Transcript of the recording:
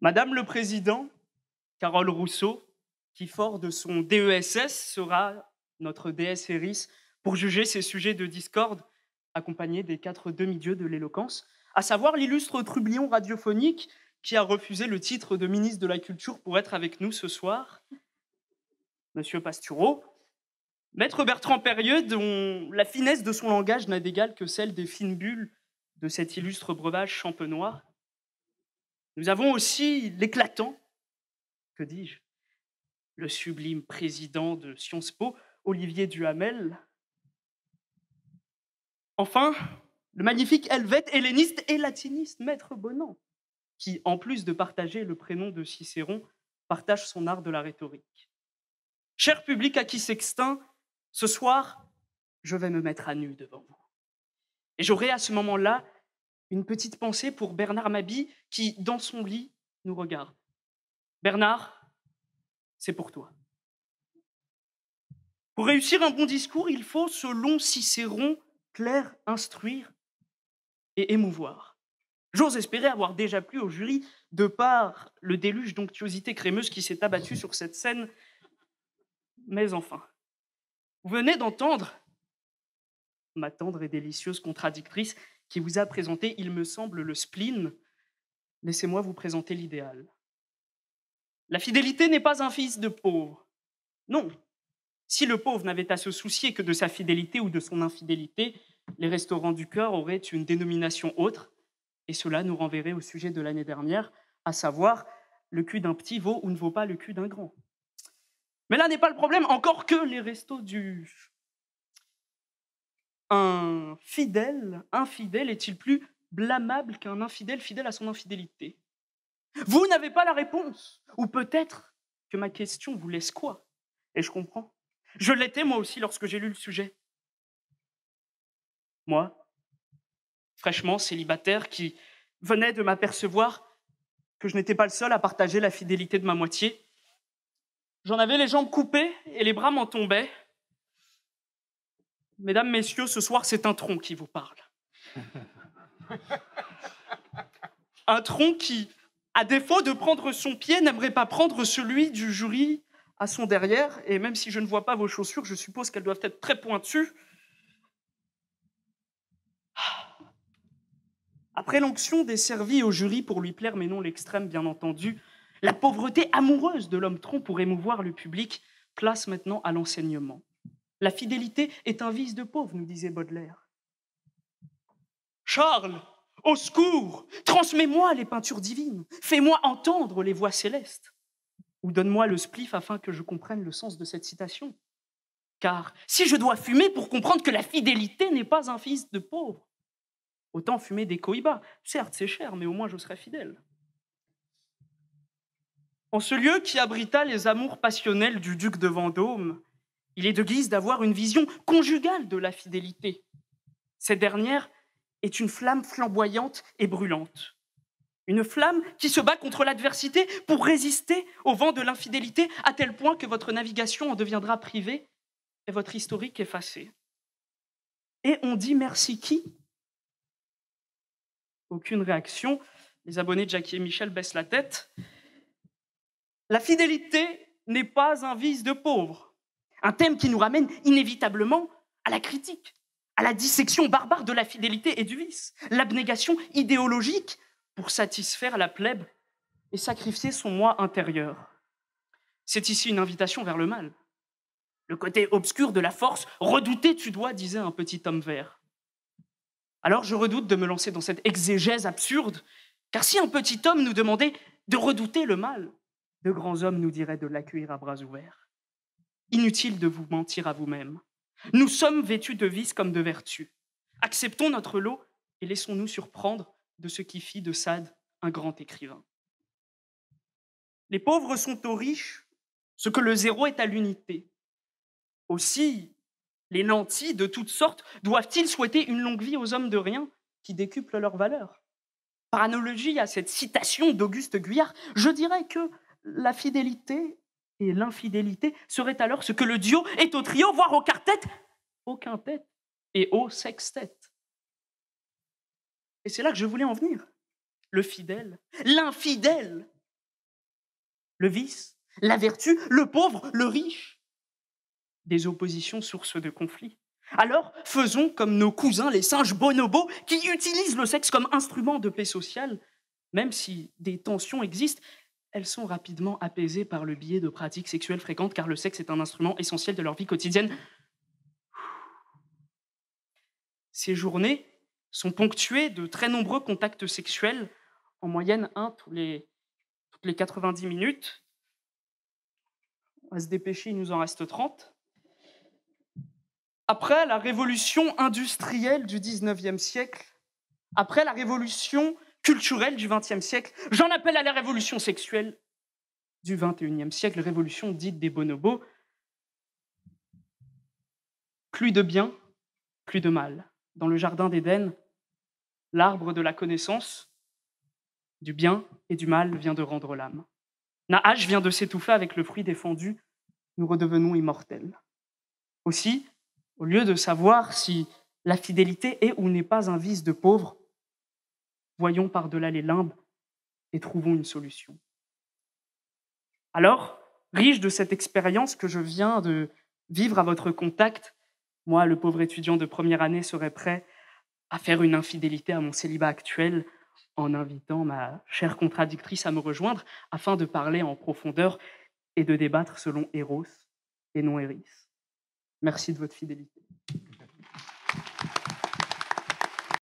Madame le Président, Carole Rousseau, qui fort de son DESS sera notre déesse Eris pour juger ces sujets de discorde, accompagnés des quatre demi-dieux de l'éloquence, à savoir l'illustre trublion radiophonique qui a refusé le titre de ministre de la Culture pour être avec nous ce soir, Monsieur Pastureau, Maître Bertrand Perrieux, dont la finesse de son langage n'a d'égal que celle des fines bulles de cet illustre breuvage champenois, nous avons aussi l'éclatant, que dis-je, le sublime président de Sciences Po, Olivier Duhamel. Enfin, le magnifique helvète helléniste et latiniste Maître Bonan, qui, en plus de partager le prénom de Cicéron, partage son art de la rhétorique. Cher public à qui s'extint, ce soir, je vais me mettre à nu devant vous. Et j'aurai à ce moment-là une petite pensée pour Bernard Mabi qui, dans son lit, nous regarde. Bernard, c'est pour toi. Pour réussir un bon discours, il faut, selon Cicéron, clair, instruire et émouvoir. J'ose espérer avoir déjà plu au jury de par le déluge d'onctuosité crémeuse qui s'est abattu sur cette scène. Mais enfin, vous venez d'entendre ma tendre et délicieuse contradictrice qui vous a présenté, il me semble, le spleen, laissez-moi vous présenter l'idéal. La fidélité n'est pas un fils de pauvre. Non. Si le pauvre n'avait à se soucier que de sa fidélité ou de son infidélité, les restaurants du cœur auraient une dénomination autre, et cela nous renverrait au sujet de l'année dernière, à savoir le cul d'un petit vaut ou ne vaut pas le cul d'un grand. Mais là n'est pas le problème, encore que les restos du un fidèle, infidèle, est-il plus blâmable qu'un infidèle fidèle à son infidélité Vous n'avez pas la réponse. Ou peut-être que ma question vous laisse quoi Et je comprends. Je l'étais moi aussi lorsque j'ai lu le sujet. Moi, fraîchement célibataire, qui venait de m'apercevoir que je n'étais pas le seul à partager la fidélité de ma moitié, j'en avais les jambes coupées et les bras m'en tombaient. Mesdames, messieurs, ce soir, c'est un tronc qui vous parle. un tronc qui, à défaut de prendre son pied, n'aimerait pas prendre celui du jury à son derrière. Et même si je ne vois pas vos chaussures, je suppose qu'elles doivent être très pointues. Après l'onction desservie au jury pour lui plaire, mais non l'extrême, bien entendu, la pauvreté amoureuse de l'homme tronc pour émouvoir le public place maintenant à l'enseignement. La fidélité est un vice de pauvre, nous disait Baudelaire. Charles, au secours, transmets-moi les peintures divines, fais-moi entendre les voix célestes, ou donne-moi le spliff afin que je comprenne le sens de cette citation. Car si je dois fumer pour comprendre que la fidélité n'est pas un vice de pauvre, autant fumer des coïbas. Certes, c'est cher, mais au moins je serai fidèle. En ce lieu qui abrita les amours passionnels du duc de Vendôme, il est de guise d'avoir une vision conjugale de la fidélité. Cette dernière est une flamme flamboyante et brûlante. Une flamme qui se bat contre l'adversité pour résister au vent de l'infidélité à tel point que votre navigation en deviendra privée et votre historique effacé. Et on dit merci qui Aucune réaction. Les abonnés de Jackie et Michel baissent la tête. La fidélité n'est pas un vice de pauvre. Un thème qui nous ramène inévitablement à la critique, à la dissection barbare de la fidélité et du vice, l'abnégation idéologique pour satisfaire la plèbe et sacrifier son moi intérieur. C'est ici une invitation vers le mal. Le côté obscur de la force, Redouter, tu dois, disait un petit homme vert. Alors je redoute de me lancer dans cette exégèse absurde, car si un petit homme nous demandait de redouter le mal, de grands hommes nous diraient de l'accueillir à bras ouverts. Inutile de vous mentir à vous-même. Nous sommes vêtus de vices comme de vertus. Acceptons notre lot et laissons-nous surprendre de ce qui fit de Sade un grand écrivain. Les pauvres sont aux riches ce que le zéro est à l'unité. Aussi, les nantis de toutes sortes doivent-ils souhaiter une longue vie aux hommes de rien qui décuplent leur valeur Par analogie à cette citation d'Auguste Guyard, je dirais que la fidélité et l'infidélité serait alors ce que le duo est au trio, voire au quartet, au quintet et au sextet. Et c'est là que je voulais en venir. Le fidèle, l'infidèle, le vice, la vertu, le pauvre, le riche. Des oppositions sources de conflits. Alors, faisons comme nos cousins, les singes bonobos, qui utilisent le sexe comme instrument de paix sociale, même si des tensions existent, elles sont rapidement apaisées par le biais de pratiques sexuelles fréquentes car le sexe est un instrument essentiel de leur vie quotidienne. Ces journées sont ponctuées de très nombreux contacts sexuels, en moyenne un tous les, toutes les 90 minutes. On va se dépêcher, il nous en reste 30. Après la révolution industrielle du 19e siècle, après la révolution culturel du XXe siècle. J'en appelle à la révolution sexuelle du XXIe siècle, révolution dite des bonobos. Plus de bien, plus de mal. Dans le jardin d'Éden, l'arbre de la connaissance du bien et du mal vient de rendre l'âme. Nahash vient de s'étouffer avec le fruit défendu, nous redevenons immortels. Aussi, au lieu de savoir si la fidélité est ou n'est pas un vice de pauvre, Voyons par-delà les limbes et trouvons une solution. Alors, riche de cette expérience que je viens de vivre à votre contact, moi, le pauvre étudiant de première année, serais prêt à faire une infidélité à mon célibat actuel en invitant ma chère contradictrice à me rejoindre afin de parler en profondeur et de débattre selon Eros et non Eris. Merci de votre fidélité.